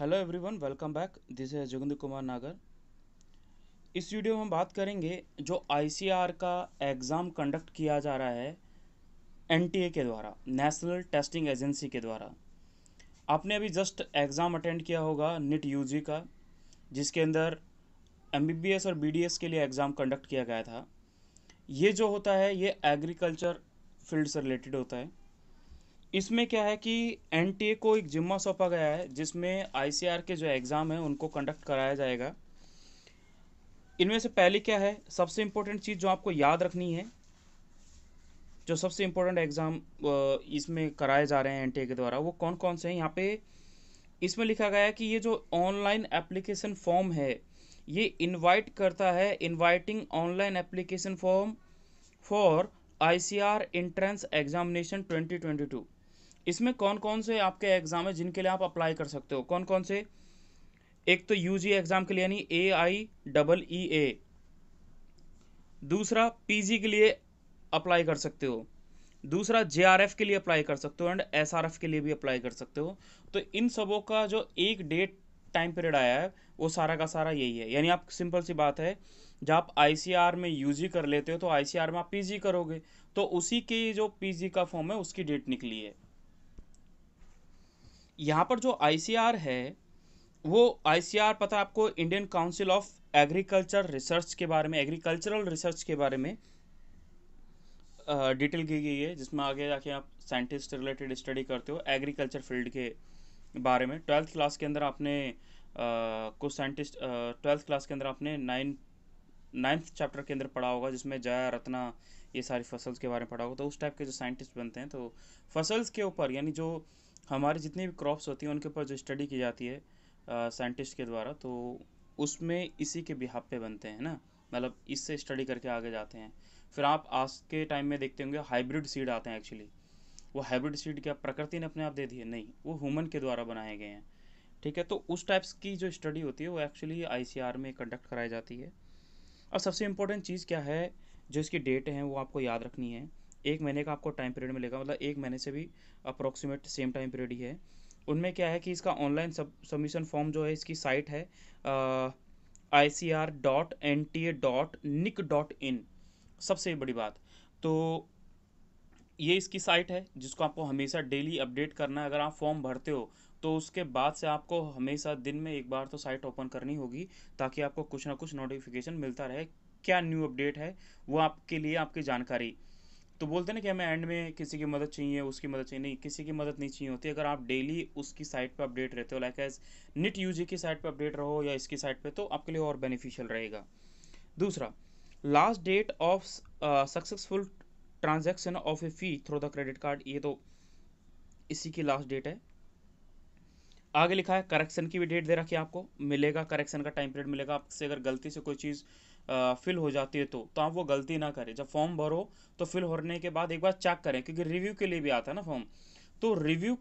hello everyone welcome back this is Joginder Kumar Nagar इस video में हम बात करेंगे जो आईसीआर का एग्ज़ाम कंडक्ट किया जा रहा है एनटीए के द्वारा नेशनल टेस्टिंग एजेंसी के द्वारा आपने अभी जस्ट एग्ज़ाम अटेंड किया होगा निट यूजी का जिसके अंदर एमबीबीएस और बीडीएस के लिए एग्ज़ाम कंडक्ट किया गया था ये जो होता है ये एग्रीकल्चर फील्ड से रिलेटेड होता है इसमें क्या है कि एन को एक जिम्मा सौंपा गया है जिसमें आई के जो एग्ज़ाम हैं उनको कंडक्ट कराया जाएगा इनमें से पहले क्या है सबसे इम्पोर्टेंट चीज़ जो आपको याद रखनी है जो सबसे इम्पोर्टेंट एग्ज़ाम इसमें कराए जा रहे हैं एन के द्वारा वो कौन कौन से हैं यहाँ पे इसमें लिखा गया है कि ये जो ऑनलाइन एप्लीकेशन फॉर्म है ये इनवाइट करता है inviting online application form for ICAR entrance examination 2022 इसमें कौन कौन से आपके एग्ज़ाम है जिनके लिए आप अप्लाई कर सकते हो कौन कौन से एक तो यू एग्ज़ाम के लिए यानी ए आई डबल ई ए दूसरा पीजी के लिए अप्लाई कर सकते हो दूसरा जे के लिए अप्लाई कर सकते हो एंड एस के लिए भी अप्लाई कर सकते हो तो इन सबों का जो एक डेट टाइम पीरियड आया है वो सारा का सारा यही है यानी आप सिंपल सी बात है जब आप आई में यूजी कर लेते हो तो आई में आप पीजी करोगे तो उसी के जो पीजी का फॉर्म है उसकी डेट निकली है यहाँ पर जो आई है वो आई पता आपको Indian Council of Agriculture Research के बारे में एग्रीकल्चरल रिसर्च के बारे में डिटेल की गई है जिसमें आगे जाके आप साइंटिस्ट रिलेटेड स्टडी करते हो एग्रीकल्चर फील्ड के बारे में ट्वेल्थ क्लास के अंदर आपने कुछ साइंटिस्ट ट्वेल्थ क्लास के अंदर आपने नाइन नाइन्थ चैप्टर के अंदर पढ़ा होगा जिसमें जया रत्ना ये सारी फसल्स के बारे में पढ़ा होगा तो उस टाइप के जो साइंटिस्ट बनते हैं तो फसल्स के ऊपर यानी जो हमारे जितनी भी क्रॉप्स होती हैं उनके ऊपर जो स्टडी की जाती है साइंटिस्ट के द्वारा तो उसमें इसी के बिहाब पे बनते हैं ना मतलब इससे स्टडी करके आगे जाते हैं फिर आप आज के टाइम में देखते होंगे हाइब्रिड सीड आते हैं एक्चुअली वो हाइब्रिड सीड क्या प्रकृति ने अपने आप दे दिए नहीं वो ह्यूमन के द्वारा बनाए गए हैं ठीक है तो उस टाइप्स की जो स्टडी होती है वो एक्चुअली आई में कंडक्ट कराई जाती है और सबसे इम्पोर्टेंट चीज़ क्या है जो इसकी डेट हैं वो आपको याद रखनी है एक महीने का आपको टाइम पीरियड मिलेगा मतलब एक महीने से भी अप्रोक्सीमेट सेम टाइम पीरियड ही है उनमें क्या है कि इसका ऑनलाइन सब सबमिशन फॉर्म जो है इसकी साइट है I C R dot N T A dot nic dot in सबसे बड़ी बात तो ये इसकी साइट है जिसको आपको हमेशा डेली अपडेट करना है अगर आप फॉर्म भरते हो तो उसके बाद से आपको हमेशा दिन में एक बार तो साइट ओपन करनी होगी ताकि आपको कुछ ना कुछ नोटिफिकेशन मिलता रहे क्या न्यू अपडेट है वो आपके लिए आपकी जानकारी तो बोलते ना कि हमें एंड में किसी की मदद चाहिए उसकी मदद चाहिए नहीं किसी की मदद नहीं चाहिए होती अगर आप डेली उसकी साइट पर अपडेट रहते हो लाइक एज निट यू की साइट पर अपडेट रहो या इसकी साइट पर तो आपके लिए और बेनिफिशियल रहेगा दूसरा last date of successful transaction of a fee through the credit card ये तो इसी की लास्ट डेट है आगे लिखा है करेक्शन की भी डेट दे रखी है आपको मिलेगा करेक्शन का टाइम पीरियड मिलेगा आपसे अगर गलती से कोई चीज़ फिल हो जाती है तो तो आप वो गलती ना करें जब फॉर्म भरो तो फिल होने के बाद एक बार चेक करें क्योंकि रिव्यू के लिए भी आता है ना फॉर्म तो रिव्यू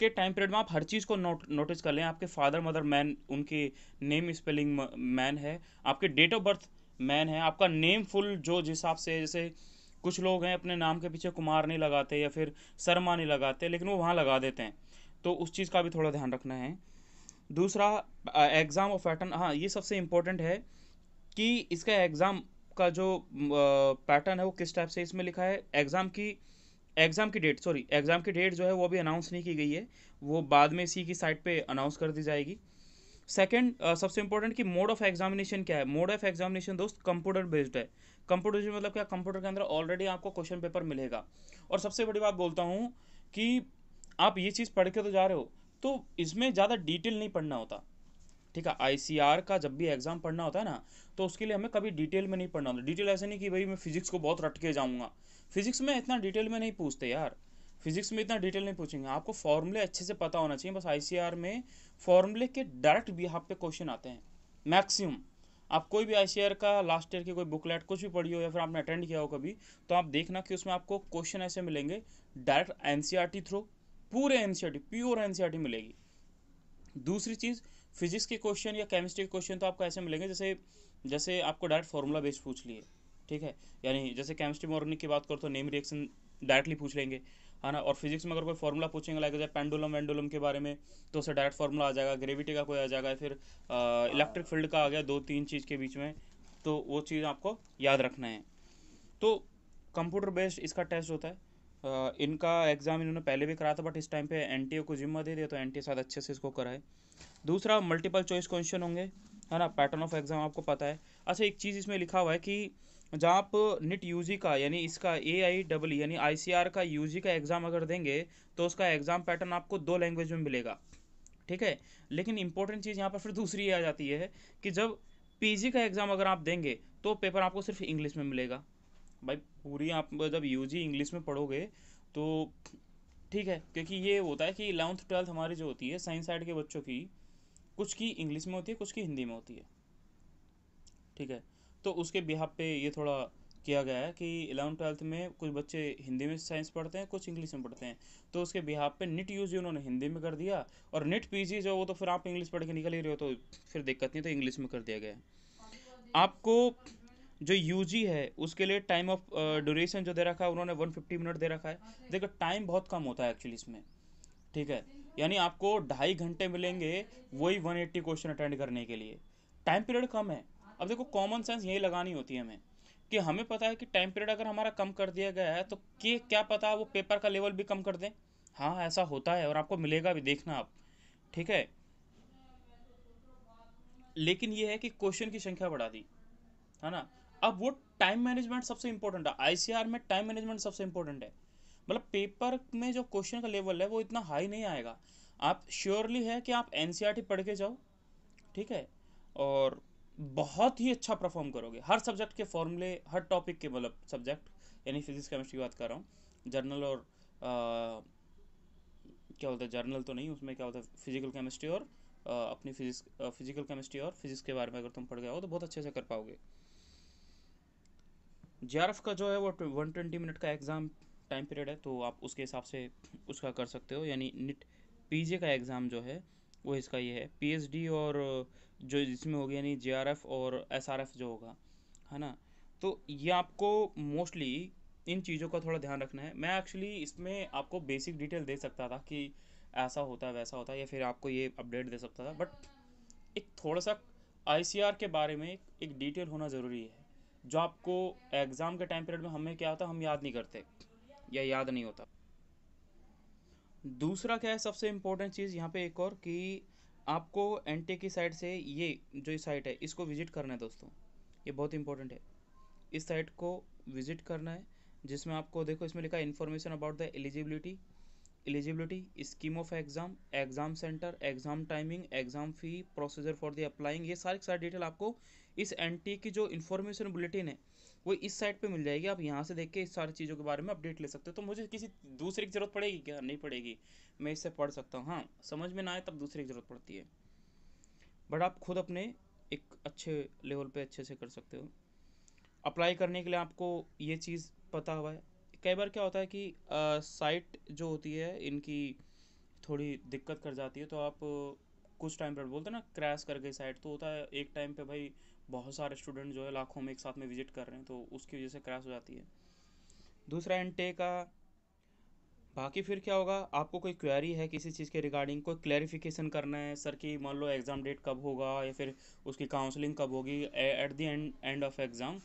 के टाइम पीरियड में आप हर चीज़ को नोट नोटिस कर लें आपके फादर मदर मैन उनके नेम स्पेलिंग मैन है आपके डेट ऑफ बर्थ मैन है आपका नेम फुल जो जिस हिसाब से जैसे कुछ लोग हैं अपने नाम के पीछे कुमार नहीं लगाते या फिर शर्मा नहीं लगाते लेकिन वो वहाँ लगा देते हैं तो उस चीज़ का भी थोड़ा ध्यान रखना है दूसरा एग्ज़ाम और पैटर्न हाँ ये सबसे इम्पोर्टेंट है कि इसका एग्ज़ाम का जो पैटर्न है वो किस टाइप से इसमें लिखा है एग्ज़ाम की एग्ज़ाम की डेट सॉरी एग्ज़ाम की डेट जो है वो अभी अनाउंस नहीं की गई है वो बाद में इसी की साइट पे अनाउंस कर दी जाएगी सेकेंड uh, सबसे इंपॉर्टेंट कि मोड ऑफ एग्जामिनेशन क्या है मोड ऑफ एग्जामिनेशन दोस्त कंप्यूटर बेस्ड है कंप्यूटर मतलब क्या कंप्यूटर के अंदर ऑलरेडी आपको क्वेश्चन पेपर मिलेगा और सबसे बड़ी बात बोलता हूँ कि आप ये चीज़ पढ़ के तो जा रहे हो तो इसमें ज़्यादा डिटेल नहीं पढ़ना होता ठीक है आईसीआर का जब भी एग्ज़ाम पढ़ना होता है ना तो उसके लिए हमें कभी डिटेल में नहीं पढ़ना होता डिटेल ऐसे नहीं कि भाई मैं फिजिक्स को बहुत रट के जाऊँगा फिजिक्स में इतना डिटेल में नहीं पूछते यार फिजिक्स में इतना डिटेल नहीं पूछेंगे आपको फॉर्मूले अच्छे से पता होना चाहिए बस आईसीआर में फॉर्मूले के डायरेक्ट भी आप पे क्वेश्चन आते हैं मैक्सिमम आप कोई भी आईसीआर का लास्ट ईयर की कोई बुकलेट कुछ भी पढ़ी हो या फिर आपने अटेंड किया हो कभी तो आप देखना कि उसमें आपको क्वेश्चन ऐसे मिलेंगे डायरेक्ट एन थ्रू पूरे एन प्योर एन मिलेगी दूसरी चीज़ फिजिक्स के क्वेश्चन या केमिस्ट्री के क्वेश्चन तो आपको ऐसे मिलेंगे जैसे जैसे आपको डायरेक्ट फार्मूला बेस्ड पूछ लिए ठीक है यानी जैसे केमिस्ट्री में ऑर्गेनिक की बात करो तो नेम रिएक्शन डायरेक्टली पूछ लेंगे है ना और फिजिक्स में अगर कोई फॉर्मूला पूछेंगे लाइक जैसे पेंडुलम वेंडुलम के बारे में तो उसे डायरेक्ट फॉर्मूला आ जाएगा ग्रेविटी का कोई आ जाएगा फिर इलेक्ट्रिक फील्ड का आ गया दो तीन चीज़ के बीच में तो वो चीज़ आपको याद रखना है तो कंप्यूटर बेस्ड इसका टेस्ट होता है इनका एग्ज़ाम इन्होंने पहले भी कराया था बट इस टाइम पे एन को जिम्मा दे दिया तो एन टी शायद अच्छे से इसको कराए दूसरा मल्टीपल चॉइस क्वेश्चन होंगे है ना पैटर्न ऑफ एग्ज़ाम आपको पता है अच्छा एक चीज़ इसमें लिखा हुआ है कि जहाँ आप निट यू का यानी इसका ए आई डबल यानी आई का यू का एग्ज़ाम अगर देंगे तो उसका एग्ज़ाम पैटर्न आपको दो लैंग्वेज में मिलेगा ठीक है लेकिन इंपॉर्टेंट चीज़ यहाँ पर फिर दूसरी आ जाती है कि जब पी का एग्ज़ाम अगर आप देंगे तो पेपर आपको सिर्फ इंग्लिश में मिलेगा भाई पूरी आप जब यू जी इंग्लिश में पढ़ोगे तो ठीक है क्योंकि ये होता है कि इलेवंथ ट्वेल्थ हमारी जो होती है साइंस साइड के बच्चों की कुछ की इंग्लिश में होती है कुछ की हिंदी में होती है ठीक है तो उसके बिहाब पे ये थोड़ा किया गया है कि इलेवंथ ट्वेल्थ में कुछ बच्चे हिंदी में साइंस पढ़ते हैं कुछ इंग्लिश में पढ़ते हैं तो उसके बिहाब पे निट यूज उन्होंने हिंदी में कर दिया और निट पीजी जो वो तो फिर आप इंग्लिश पढ़ के निकल ही रहे हो तो फिर दिक्कत नहीं तो इंग्लिश में कर दिया गया है आपको जो यू है उसके लिए टाइम ऑफ ड्यूरेशन जो दे रखा है उन्होंने 150 मिनट दे रखा है हाँ, देखो टाइम बहुत कम होता है एक्चुअली इसमें ठीक है यानी आपको ढाई घंटे मिलेंगे वही 180 क्वेश्चन अटेंड करने के लिए टाइम पीरियड कम है अब देखो कॉमन सेंस यही लगानी होती है हमें कि हमें पता है कि टाइम पीरियड अगर हमारा कम कर दिया गया है तो के क्या पता वो पेपर का लेवल भी कम कर दें हाँ ऐसा होता है और आपको मिलेगा भी देखना आप ठीक है लेकिन ये है कि क्वेश्चन की संख्या बढ़ा दी है ना अब वो टाइम मैनेजमेंट सबसे इंपॉर्टेंट है आईसीआर में टाइम मैनेजमेंट सबसे इंपॉर्टेंट है मतलब पेपर में जो क्वेश्चन का लेवल है वो इतना हाई नहीं आएगा आप श्योरली है कि आप एन e पढ़ के जाओ ठीक है और बहुत ही अच्छा परफॉर्म करोगे हर सब्जेक्ट के फॉर्मूले हर टॉपिक के मतलब सब्जेक्ट यानी फिजिक्स केमिस्ट्री की बात कर रहा हूँ जर्नल और आ, क्या होता है जर्नल तो नहीं उसमें क्या होता है फिजिकल केमिस्ट्री और आ, अपनी फिजिक्स फिजिकल केमिस्ट्री और फिजिक्स के बारे में अगर तुम पढ़ गए हो तो बहुत अच्छे से कर पाओगे जीआरएफ का जो है वो वन ट्वेंटी मिनट का एग्ज़ाम टाइम पीरियड है तो आप उसके हिसाब से उसका कर सकते हो यानी निट पी का एग्ज़ाम जो है वो इसका ये है पी और जो इसमें होगी यानी जे और एस जो होगा है ना तो ये आपको मोस्टली इन चीज़ों का थोड़ा ध्यान रखना है मैं एक्चुअली इसमें आपको बेसिक डिटेल दे सकता था कि ऐसा होता है वैसा होता है या फिर आपको ये अपडेट दे सकता था बट एक थोड़ा सा आई के बारे में एक डिटेल होना ज़रूरी है जो आपको एग्ज़ाम के टाइम पीरियड में हमें क्या होता हम याद नहीं करते या याद नहीं होता दूसरा क्या है सबसे इम्पोर्टेंट चीज़ यहाँ पे एक और कि आपको एनटे e की साइड से ये जो साइट है इसको विजिट करना है दोस्तों ये बहुत इंपॉर्टेंट है इस साइट को विजिट करना है जिसमें आपको देखो इसमें लिखा है information about the eligibility eligibility scheme of exam exam centre exam timing exam fee procedure for the applying ये सारी सारी डिटेल आपको इस एन की जो इन्फॉर्मेशन बुलेटिन है वो इस साइट पे मिल जाएगी आप यहाँ से देख के इस सारी चीज़ों के बारे में अपडेट ले सकते हो तो मुझे किसी दूसरे की ज़रूरत पड़ेगी क्या नहीं पड़ेगी मैं इससे पढ़ सकता हूँ हाँ समझ में ना आए तब दूसरे की ज़रूरत पड़ती है बट आप खुद अपने एक अच्छे लेवल पे अच्छे से कर सकते हो अप्लाई करने के लिए आपको ये चीज़ पता हुआ है कई बार क्या होता है कि साइट जो होती है इनकी थोड़ी दिक्कत कर जाती है तो आप कुछ टाइम पर बोलते हैं ना क्रैश कर गई साइट तो होता है एक टाइम पे भाई बहुत सारे स्टूडेंट जो है लाखों में एक साथ में विजिट कर रहे हैं तो उसकी वजह से क्रैश हो जाती है दूसरा एनटे का बाकी फिर क्या होगा आपको कोई क्वेरी है किसी चीज़ के रिगार्डिंग कोई क्लेरिफिकेशन करना है सर कि मान लो एग्ज़ाम डेट कब होगा या फिर उसकी काउंसलिंग कब होगी at the end end of exam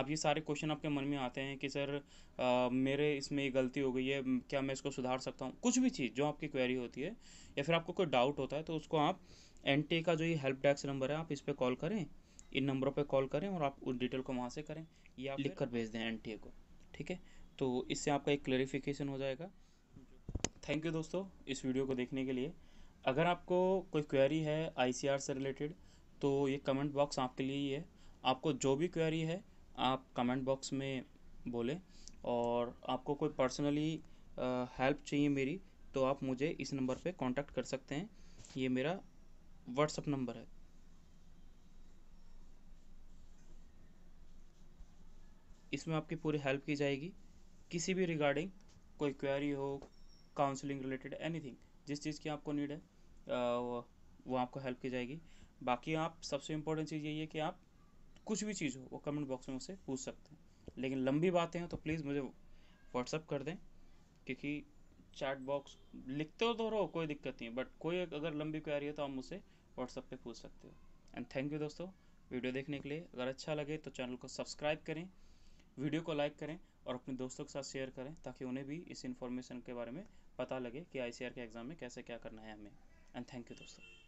आप ये सारे क्वेश्चन आपके मन में आते हैं कि सर आ, मेरे इसमें ये गलती हो गई है क्या मैं इसको सुधार सकता हूँ कुछ भी चीज़ जो आपकी क्वेरी होती है या फिर आपको कोई डाउट होता है तो उसको आप एन का जो ये हेल्प डेस्क नंबर है आप इस पर कॉल करें इन नंबरों पर कॉल करें और आप उस डिटेल को वहाँ से करें या लिख कर भेज दें एन को ठीक है तो इससे आपका एक क्लेरिफिकेशन हो जाएगा थैंक यू दोस्तों इस वीडियो को देखने के लिए अगर आपको कोई क्वेरी है आई से रिलेटेड तो ये कमेंट बॉक्स आपके लिए ही है आपको जो भी क्वेरी है आप कमेंट बॉक्स में बोलें और आपको कोई पर्सनली हेल्प चाहिए मेरी तो आप मुझे इस नंबर पे कांटेक्ट कर सकते हैं ये मेरा व्हाट्सअप नंबर है इसमें आपकी पूरी हेल्प की जाएगी किसी भी रिगार्डिंग कोई क्वेरी हो काउंसलिंग रिलेटेड एनीथिंग जिस चीज़ की आपको नीड है वो, वो आपको हेल्प की जाएगी बाकी आप सबसे इम्पोर्टेंट चीज़ यही है कि आप कुछ भी चीज़ हो वो कमेंट बॉक्स में मुझसे पूछ सकते हैं लेकिन लंबी बातें हैं तो प्लीज़ मुझे व्हाट्सअप कर दें क्योंकि चैट बॉक्स लिखते हो तो रहो कोई दिक्कत नहीं बट कोई अगर लंबी क्वारी है तो आप मुझसे व्हाट्सअप पे पूछ सकते हो एंड थैंक यू दोस्तों वीडियो देखने के लिए अगर अच्छा लगे तो चैनल को सब्सक्राइब करें वीडियो को लाइक करें और अपने दोस्तों के साथ शेयर करें ताकि उन्हें भी इस इन्फॉर्मेशन के बारे में पता लगे कि आई के एग्ज़ाम में कैसे क्या करना है हमें एंड थैंक यू दोस्तों